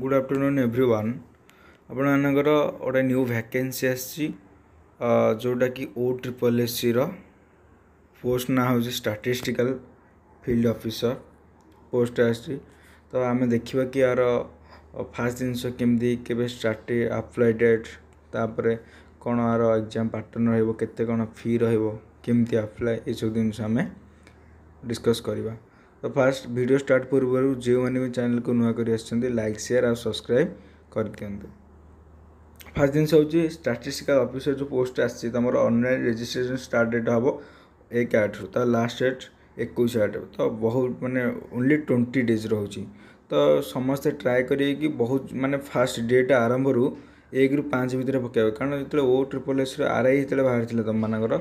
good afternoon every one ଆପଣମାନଙ୍କର ଗୋଟେ new vacancy ଆସିଛି ଯେଉଁଟାକି ଓ ଟ୍ରିପଲ୍ ଏସ୍ ସିର ପୋଷ୍ଟ ନାଁ ହେଉଛି ଷ୍ଟାଟିଷ୍ଟିକାଲ୍ ଫିଲ୍ଡ ଅଫିସର ପୋଷ୍ଟ ଆସିଛି ତ ଆମେ ଦେଖିବା କି ଆର ଫାର୍ଷ୍ଟ ଜିନିଷ କେମିତି କେବେ ଷ୍ଟାର୍ଟି ଆପ୍ଲାଏ ଡେଟ୍ ତାପରେ କ'ଣ ଆର ଏକ୍ଜାମ୍ ପାଟର୍ନ ରହିବ କେତେ କ'ଣ ଫି ରହିବ କେମିତି ଆପ୍ଲାଏ ଏସବୁ ଜିନିଷ ଆମେ ଡିସ୍କସ୍ କରିବା ତ ଫାଷ୍ଟ ଭିଡ଼ିଓ ଷ୍ଟାର୍ଟ ପୂର୍ବରୁ ଯେଉଁମାନେ ବି ଚ୍ୟାନେଲକୁ ନୂଆ କରି ଆସିଛନ୍ତି ଲାଇକ୍ ସେୟାର ଆଉ ସବସ୍କ୍ରାଇବ୍ କରିଦିଅନ୍ତୁ ଫାର୍ଷ୍ଟ ଜିନିଷ ହେଉଛି ଷ୍ଟାଟିଷ୍ଟିକାଲ ଅଫିସର ଯେଉଁ ପୋଷ୍ଟ ଆସିଛି ତୁମର ଅନଲାଇନ୍ ରେଜିଷ୍ଟ୍ରେସନ୍ ଷ୍ଟାର୍ଟ ଡେଟ୍ ହେବ ଏକ ଆଠରୁ ତା ଲାଷ୍ଟ ଡେଟ୍ ଏକୋଇଶ ଆଠ ତ ବହୁତ ମାନେ ଓନ୍ଲି ଟ୍ୱେଣ୍ଟି ଡେଜ୍ ରହୁଛି ତ ସମସ୍ତେ ଟ୍ରାଏ କରିକି ବହୁତ ମାନେ ଫାଷ୍ଟ ଡେଟ୍ ଆରମ୍ଭରୁ ଏକରୁ ପାଞ୍ଚ ଭିତରେ ପକାଇବ କାରଣ ଯେତେବେଳେ ଓ ଟ୍ରିପଲ୍ ଏସ୍ର ଆର୍ ଆଇ ଯେତେବେଳେ ବାହାରିଥିଲା ତୁମମାନଙ୍କର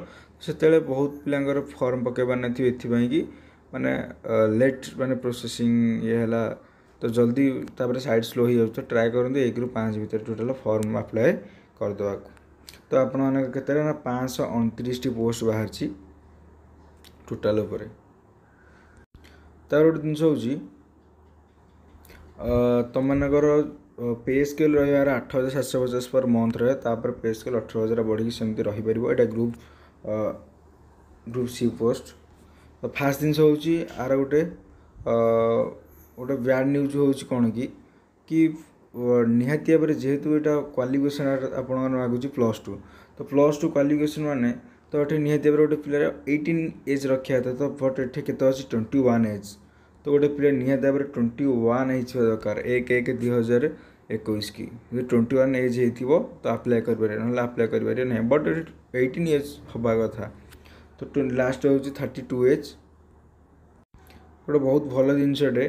ସେତେବେଳେ ବହୁତ ପିଲାଙ୍କର ଫର୍ମ ପକାଇବାର ନଥିବ ଏଥିପାଇଁ କି ମାନେ ଲେଟ୍ ମାନେ ପ୍ରୋସେସିଂ ଇଏ ହେଲା ତ ଜଲ୍ଦି ତା'ପରେ ସାଇଟ୍ ସ୍ଲୋ ହେଇଯାଉଛି ତ ଟ୍ରାଏ କରନ୍ତୁ ଏକରୁ ପାଞ୍ଚ ଭିତରେ ଟୋଟାଲ୍ ଫର୍ମ ଆପ୍ଲାଏ କରିଦେବାକୁ ତ ଆପଣମାନଙ୍କ କ୍ଷେତ୍ରରେ ନା ପାଞ୍ଚଶହ ଅଣତିରିଶଟି ପୋଷ୍ଟ ବାହାରିଛି ଟୋଟାଲ୍ ଉପରେ ତା'ର ଗୋଟେ ଜିନିଷ ହେଉଛି ତମମାନଙ୍କର ପେ ସ୍କେଲ୍ ରହିବାର ଆଠ ହଜାର ସାତଶହ ପଚାଶ ପର୍ ମନ୍ଥ ରହେ ତାପରେ ପେ ସ୍କେଲ୍ ଅଠର ହଜାର ବଢ଼ିକି ସେମିତି ରହିପାରିବ ଏଇଟା ଗ୍ରୁପ୍ ଗ୍ରୁପ୍ ସି ପୋଷ୍ଟ ତ ଫାର୍ଷ୍ଟ ଜିନିଷ ହେଉଛି ଆର ଗୋଟେ ଗୋଟେ ବ୍ୟାଡ଼୍ ନ୍ୟୁଜ୍ ହେଉଛି କ'ଣ କି କି ନିହାତି ଭାବରେ ଯେହେତୁ ଏଇଟା କ୍ୱାଲିଫିକେସନ୍ ଆପଣଙ୍କର ମାଗୁଛି ପ୍ଲସ୍ ଟୁ ତ ପ୍ଲସ୍ ଟୁ କ୍ୱାଲିଫିକେସନ୍ ମାନେ ତ ଏଠି ନିହାତି ଭାବରେ ଗୋଟେ ପିଲାର ଏଇଟିନ୍ ଏଜ୍ ରଖିବା କଥା ତ ବଟ୍ ଏଠି କେତେ ଅଛି ଟ୍ୱେଣ୍ଟି ୱାନ୍ ଏଜ୍ ତ ଗୋଟେ ପିଲା ନିହାତି ଭାବରେ ଟ୍ୱେଣ୍ଟି ୱାନ୍ ହେଇଥିବା ଦରକାର ଏକ ଏକ ଦୁଇ ହଜାର ଏକୋଇଶ କି ଯଦି ଟ୍ୱେଣ୍ଟି ୱାନ୍ ଏଜ୍ ହେଇଥିବ ତ ଆପ୍ଲାଏ କରିପାରିବେ ନହେଲେ ଆପ୍ଲାଏ କରିପାରିବେ ନାହିଁ ବଟ୍ ଏଠି ଏଇଟିନ୍ ଏଜ୍ ହେବା କଥା तो ଲାଷ୍ଟ ହେଉଛି ଥାର୍ଟି ଟୁ ଏଚ୍ ଗୋଟେ ବହୁତ ଭଲ ଜିନିଷଟେ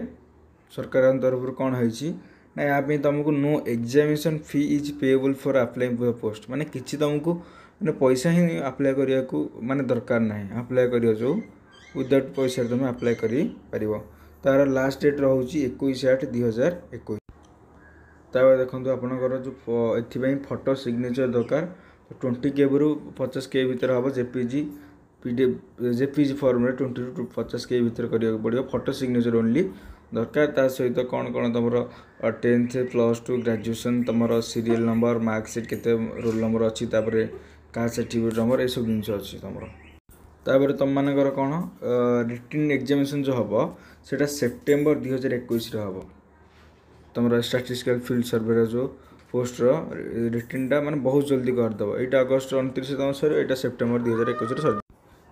ସରକାରଙ୍କ ତରଫରୁ କ'ଣ ହେଇଛି ନା ଏହା ପାଇଁ ତୁମକୁ no examination fee is payable for apply for post ମାନେ କିଛି ତୁମକୁ ମାନେ ପଇସା ହିଁ ଆପ୍ଲାଏ କରିବାକୁ ମାନେ ଦରକାର ନାହିଁ ଆପ୍ଲାଏ କରିବ ଯେଉଁ ୱିଦାଉଟ୍ ପଇସାରେ ତୁମେ ଆପ୍ଲାଏ କରିପାରିବ ତା'ର ଲାଷ୍ଟ ଡେଟ୍ ରହୁଛି ଏକୋଇଶ ଆଠ ଦୁଇହଜାର ଏକୋଇଶ ତା'ପରେ ଦେଖନ୍ତୁ ଆପଣଙ୍କର ଯେଉଁ ଏଥିପାଇଁ ଫଟୋ ସିଗ୍ନେଚର୍ ଦରକାର ଟ୍ୱେଣ୍ଟି କେବିରୁ ପଚାଶ କେ ଭିତରେ ହେବ ଜେପିଜି ପିଡ଼ିଏଫ୍ ଜେପିଜି ଫର୍ମରେ ଟ୍ୱେଣ୍ଟି ଟୁ ପଚାଶ କେ ଭିତରେ କରିବାକୁ ପଡ଼ିବ ଫଟୋ ସିଗ୍ନେଚର୍ ଓନ୍ଲି ଦରକାର ତା ସହିତ କ'ଣ କ'ଣ ତୁମର ଟେନ୍ଥ ପ୍ଲସ୍ ଟୁ ଗ୍ରାଜୁଏସନ୍ ତୁମର ସିରିଏଲ୍ ନମ୍ବର ମାର୍କସିଟ୍ କେତେ ରୋଲ୍ ନମ୍ବର ଅଛି ତାପରେ କାଷ୍ଟ ସାର୍ଟିଫିକେଟ୍ ନମ୍ବର ଏସବୁ ଜିନିଷ ଅଛି ତୁମର ତାପରେ ତୁମମାନଙ୍କର କ'ଣ ରିଟିନ୍ ଏକ୍ଜାମିନେସନ୍ ଯେଉଁ ହେବ ସେଇଟା ସେପ୍ଟେମ୍ବର ଦୁଇ ହଜାର ଏକୋଇଶରେ ହେବ ତୁମର ଷ୍ଟାଟିଷ୍ଟିକାଲ୍ ଫିଲ୍ଡ ସର୍ଭେର ଯେଉଁ ପୋଷ୍ଟର ରିଟିନ୍ଟା ମାନେ ବହୁତ ଜଲ୍ଦି କରିଦେବ ଏଇଟା ଅଗଷ୍ଟ ଅଣତିରିଶରେ ତୁମ ସରିବ ଏଇଟା ସେପ୍ଟେମ୍ବର ଦୁଇ ହଜାର ଏକୋଇଶରେ ସରିଯିବ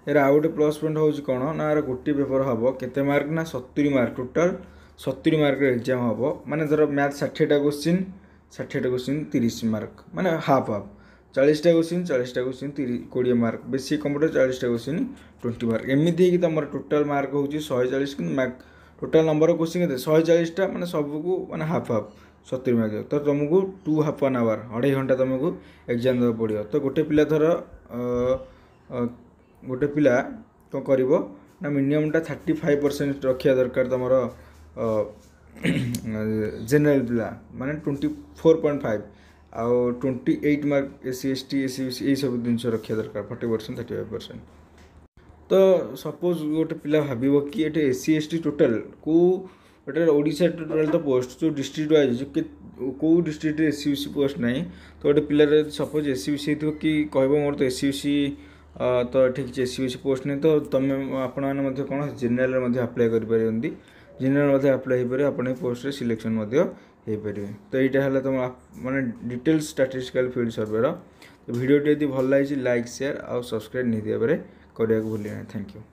ଏହାର ଆଉ ଗୋଟେ ପ୍ଲସ୍ ପଏଣ୍ଟ ହେଉଛି କ'ଣ ନା ଏହାର ଗୋଟିଏ ପେପର୍ ହେବ କେତେ ମାର୍କ ନା ସତୁରି ମାର୍କ ଟୋଟାଲ୍ ସତୁରି ମାର୍କର ଏକ୍ଜାମ୍ ହେବ ମାନେ ଧର ମ୍ୟାଥ୍ ଷାଠିଏଟା କୋଶ୍ଚିନ୍ ଷାଠିଏଟା କୋଶ୍ଚିନ୍ ତିରିଶ ମାର୍କ ମାନେ ହାଫ୍ ହାଫ୍ ଚାଳିଶଟା କୋଶ୍ଚିନ୍ ଚାଳିଶଟା କୋଶ୍ଚିନ୍ ତିରିଶ କୋଡ଼ିଏ ମାର୍କ ବେଶୀ କମ୍ପ୍ୟୁଟର ଚାଳିଶଟା କୋଶ୍ଚିନ୍ ଟ୍ୱେଣ୍ଟି ମାର୍କ ଏମିତି ହେଇକି ତୁମର ଟୋଟାଲ୍ ମାର୍କ ହେଉଛି ଶହେ ଚାଳିଶ କିନ୍ତୁ ମାର୍କ ଟୋଟାଲ୍ ନମ୍ବର କୋଶ୍ଚିନ୍ କେତେ ଶହେ ଚାଳିଶଟା ମାନେ ସବୁକୁ ମାନେ ହାଫ୍ ହାଫ୍ ସତୁରି ମାର୍କ ତ ତୁମକୁ ଟୁ ହାଫ୍ ଆନ୍ ଆୱାର୍ ଅଢ଼େଇ ଘଣ୍ଟା ତୁମକୁ ଏକ୍ଜାମ୍ ଦେବାକୁ ପଡ଼ିବ ତ ଗୋଟେ ପିଲା ଧର ଗୋଟେ ପିଲା କ'ଣ କରିବ ନା ମିନିମମ୍ଟା ଥାର୍ଟି ଫାଇଭ୍ ପରସେଣ୍ଟ ରଖିବା ଦରକାର ତୁମର ଜେନେରାଲ୍ ପିଲା ମାନେ ଟ୍ୱେଣ୍ଟି ଫୋର୍ ପଏଣ୍ଟ ଫାଇଭ୍ ଆଉ twenty eight mark S C S T S C S ଏଇସବୁ ଜିନିଷ ରଖିବା ଦରକାର forty percent thirty five percent ତ ସପୋଜ୍ ଗୋଟେ ପିଲା ଭାବିବ କି ଏଠି S C S T total କେଉଁ ଗୋଟେ ଓଡ଼ିଶା ଟୋଟାଲ୍ ତ ପୋଷ୍ଟ ଯେଉଁ ଡିଷ୍ଟ୍ରିକ୍ଟ ୱାଇଜ୍ କେଉଁ ଡିଷ୍ଟ୍ରିକ୍ଟରେ S C B C post ନାହିଁ ତ ଗୋଟେ ପିଲାରେ suppose S C B C ହେଇଥିବ କି କହିବ ମୋର ତ ଏସ୍ ସି ବି ସି ତ ଠିକ୍ S C B C post ନାହିଁ ତ ତୁମେ ଆପଣମାନେ ମଧ୍ୟ କ'ଣ ଜେନେରାଲ୍ରେ ମଧ୍ୟ ଆପ୍ଲାଏ କରିପାରିଛନ୍ତି ଜେନେରାଲ୍ ମଧ୍ୟ ଆପ୍ଲାଏ ହୋଇପାରିବ ଆପଣ ଏ ପୋଷ୍ଟରେ ସିଲେକ୍ସନ୍ ମଧ୍ୟ ହୋଇପାରିବେ ତ ଏଇଟା ହେଲା ତୁମ ମାନେ ଡିଟେଲ୍ସ ଷ୍ଟାଟିଷ୍ଟିକାଲ୍ ଫିଲ୍ଡ ସର୍ଭେର ତ ଭିଡ଼ିଓଟି ଯଦି ଭଲ ଲାଗିଛି ଲାଇକ୍ ସେୟାର ଆଉ ସବସ୍କ୍ରାଇବ୍ ନିହାତି ଭାବରେ କରିବାକୁ ଭୁଲିବେ ନାହିଁ ଥ୍ୟାଙ୍କ ୟୁ